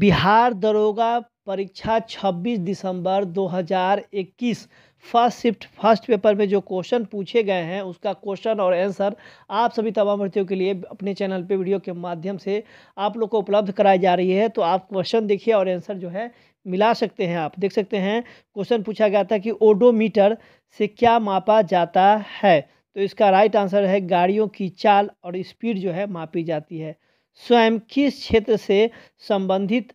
बिहार दरोगा परीक्षा 26 दिसंबर 2021 फर्स्ट शिफ्ट फर्स्ट पेपर में जो क्वेश्चन पूछे गए हैं उसका क्वेश्चन और आंसर आप सभी तमाम भर्तियों के लिए अपने चैनल पे वीडियो के माध्यम से आप लोग को उपलब्ध कराई जा रही है तो आप क्वेश्चन देखिए और आंसर जो है मिला सकते हैं आप देख सकते हैं क्वेश्चन पूछा गया था कि ओडोमीटर से क्या मापा जाता है तो इसका राइट आंसर है गाड़ियों की चाल और स्पीड जो है मापी जाती है स्वयं किस क्षेत्र से संबंधित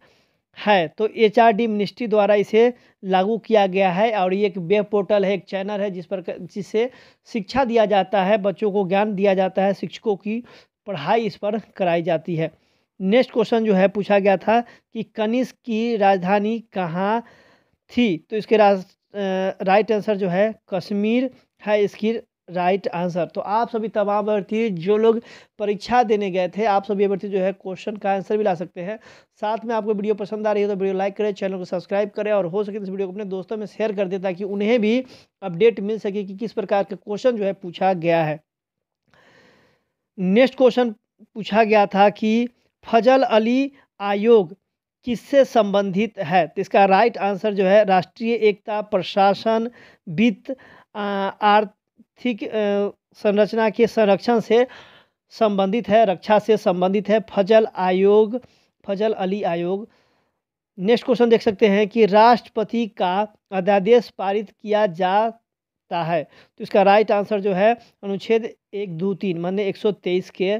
है तो एच आर डी मिनिस्ट्री द्वारा इसे लागू किया गया है और ये एक वेब पोर्टल है एक चैनल है जिस पर जिससे शिक्षा दिया जाता है बच्चों को ज्ञान दिया जाता है शिक्षकों की पढ़ाई इस पर कराई जाती है नेक्स्ट क्वेश्चन जो है पूछा गया था कि कनिष्क की राजधानी कहाँ थी तो इसके राज राइट आंसर जो है कश्मीर है इसकी राइट आंसर तो आप सभी तमाम अभ्यर्थी जो लोग परीक्षा देने गए थे आप सभी अभ्यर्थी जो है क्वेश्चन का आंसर भी ला सकते हैं साथ में आपको वीडियो पसंद आ रही है तो वीडियो लाइक करें चैनल को सब्सक्राइब करें और हो सके तो इस वीडियो को अपने दोस्तों में शेयर कर दें ताकि उन्हें भी अपडेट मिल सके कि किस प्रकार का क्वेश्चन जो है पूछा गया है नेक्स्ट क्वेश्चन पूछा गया था कि फजल अली आयोग किससे संबंधित है तो इसका राइट आंसर जो है राष्ट्रीय एकता प्रशासन वित्त आर्थ आर्थिक संरचना के संरक्षण से संबंधित है रक्षा से संबंधित है फजल आयोग फजल अली आयोग नेक्स्ट क्वेश्चन देख सकते हैं कि राष्ट्रपति का अध्यादेश पारित किया जाता है तो इसका राइट आंसर जो है अनुच्छेद एक दो तीन मान्य एक सौ तेईस के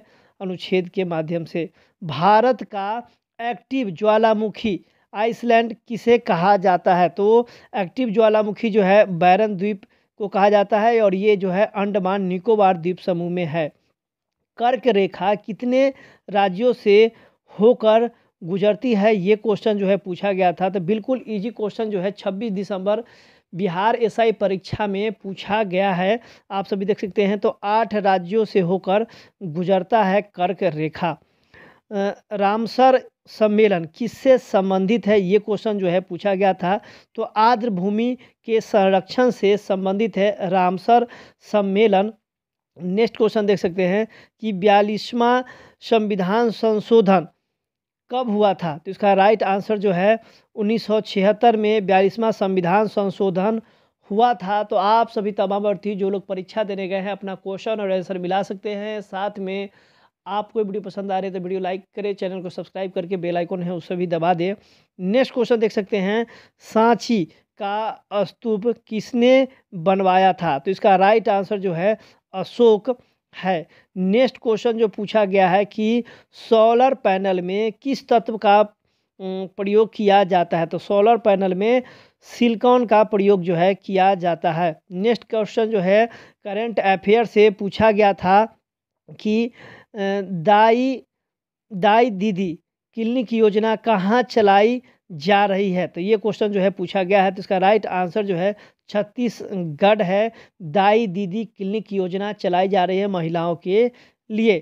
अनुच्छेद के माध्यम से भारत का एक्टिव ज्वालामुखी आइसलैंड किसे कहा जाता है तो एक्टिव ज्वालामुखी जो है बैरन द्वीप को कहा जाता है और ये जो है अंडमान निकोबार द्वीप समूह में है कर्क रेखा कितने राज्यों से होकर गुजरती है ये क्वेश्चन जो है पूछा गया था तो बिल्कुल इजी क्वेश्चन जो है 26 दिसंबर बिहार एसआई परीक्षा में पूछा गया है आप सभी देख सकते हैं तो आठ राज्यों से होकर गुजरता है कर्क रेखा रामसर सम्मेलन किससे संबंधित है ये क्वेश्चन जो है पूछा गया था तो आर्द्र भूमि के संरक्षण से संबंधित है रामसर सम्मेलन नेक्स्ट क्वेश्चन देख सकते हैं कि बयालीसवा संविधान संशोधन कब हुआ था तो इसका राइट आंसर जो है 1976 में बयालीसवा संविधान संशोधन हुआ था तो आप सभी तमाम अर्थी जो लोग परीक्षा देने गए हैं अपना क्वेश्चन और आंसर मिला सकते हैं साथ में आपको वीडियो पसंद आ है तो वीडियो लाइक करें चैनल को सब्सक्राइब करके बेल आइकन है उससे भी दबा दें नेक्स्ट क्वेश्चन देख सकते हैं सांची का स्तूप किसने बनवाया था तो इसका राइट आंसर जो है अशोक है नेक्स्ट क्वेश्चन जो पूछा गया है कि सोलर पैनल में किस तत्व का प्रयोग किया जाता है तो सोलर पैनल में सिलिकॉन का प्रयोग जो है किया जाता है नेक्स्ट क्वेश्चन जो है करंट अफेयर से पूछा गया था कि दाई दाई दीदी क्लिनिक योजना कहाँ चलाई जा रही है तो ये क्वेश्चन जो है पूछा गया है तो इसका राइट आंसर जो है छत्तीसगढ़ है दाई दीदी क्लिनिक योजना चलाई जा रही है महिलाओं के लिए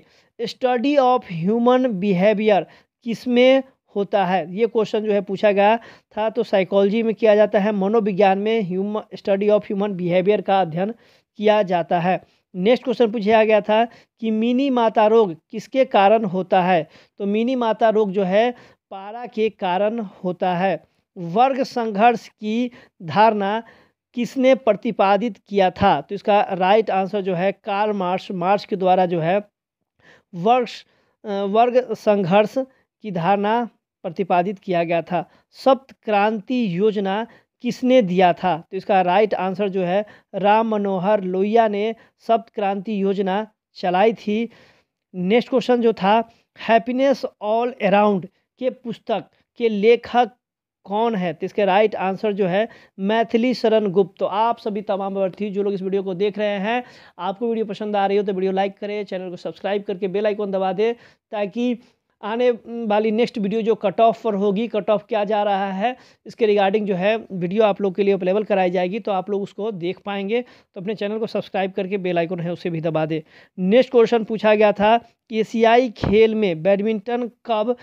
स्टडी ऑफ ह्यूमन बिहेवियर किसमें होता है ये क्वेश्चन जो है पूछा गया था तो साइकोलॉजी में किया जाता है मनोविज्ञान में human study of human behaviour का अध्ययन किया जाता है नेक्स्ट क्वेश्चन पूछा गया था कि मिनी माता रोग किसके कारण होता है तो मिनी माता रोग जो है पारा के कारण होता है वर्ग संघर्ष की धारणा किसने प्रतिपादित किया था तो इसका राइट आंसर जो है कार्ल मार्क्स मार्क्स के द्वारा जो है वर्ष वर्ग संघर्ष की धारणा प्रतिपादित किया गया था सप्त क्रांति योजना किसने दिया था तो इसका राइट आंसर जो है राम मनोहर लोहिया ने सप्त क्रांति योजना चलाई थी नेक्स्ट क्वेश्चन जो था हैप्पीनेस ऑल अराउंड के पुस्तक के लेखक कौन है तो इसके राइट आंसर जो है मैथिली शरण गुप्त तो आप सभी तमाम अभ्यर्थी जो लोग इस वीडियो को देख रहे हैं आपको वीडियो पसंद आ रही हो तो वीडियो लाइक करें चैनल को सब्सक्राइब करके बेल आइकन दबा दें ताकि आने वाली नेक्स्ट वीडियो जो कट ऑफ पर होगी कट ऑफ क्या जा रहा है इसके रिगार्डिंग जो है वीडियो आप लोग के लिए अवेलेबल कराई जाएगी तो आप लोग उसको देख पाएंगे तो अपने चैनल को सब्सक्राइब करके बेल आइकन है उसे भी दबा दें नेक्स्ट क्वेश्चन पूछा गया था कि एशियाई खेल में बैडमिंटन कब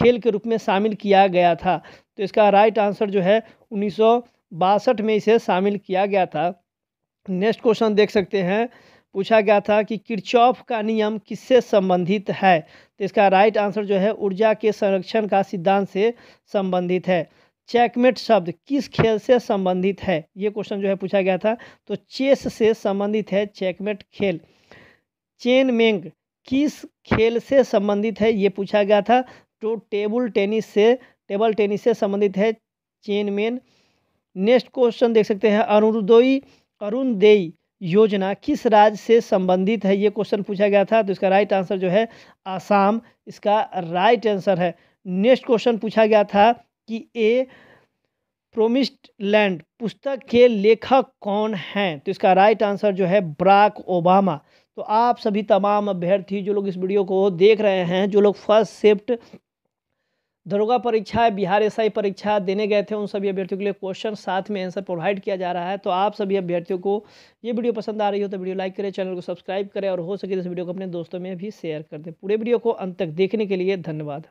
खेल के रूप में शामिल किया गया था तो इसका राइट आंसर जो है उन्नीस में इसे शामिल किया गया था नेक्स्ट क्वेश्चन देख सकते हैं पूछा गया था कि किरचौफ का नियम किससे संबंधित है तो इसका राइट आंसर जो है ऊर्जा के संरक्षण का सिद्धांत से संबंधित है चेकमेट शब्द किस खेल से संबंधित है ये क्वेश्चन जो है पूछा गया था तो चेस से संबंधित है चेकमेट खेल चेन मेंग किस खेल से संबंधित है ये पूछा गया था तो टेबल टेनिस से टेबल टेनिस से संबंधित है चेन मेन नेक्स्ट क्वेश्चन देख सकते हैं अरुणोदयी अरुण देई योजना किस राज्य से संबंधित है ये क्वेश्चन पूछा गया था तो इसका राइट आंसर जो है आसाम इसका राइट आंसर है नेक्स्ट क्वेश्चन पूछा गया था कि ए प्रोमिस्ड लैंड पुस्तक के लेखक कौन हैं तो इसका राइट आंसर जो है ब्राक ओबामा तो आप सभी तमाम अभ्यर्थी जो लोग इस वीडियो को देख रहे हैं जो लोग फर्स्ट शिफ्ट दरोगा परीक्षा बिहार एसआई परीक्षा देने गए थे उन सभी अभ्यर्थियों के लिए क्वेश्चन साथ में आंसर प्रोवाइड किया जा रहा है तो आप सभी अभ्यर्थियों को ये वीडियो पसंद आ रही हो तो वीडियो लाइक करें चैनल को सब्सक्राइब करें और हो सके तो इस वीडियो को अपने दोस्तों में भी शेयर कर दें पूरे वीडियो को अंत तक देखने के लिए धन्यवाद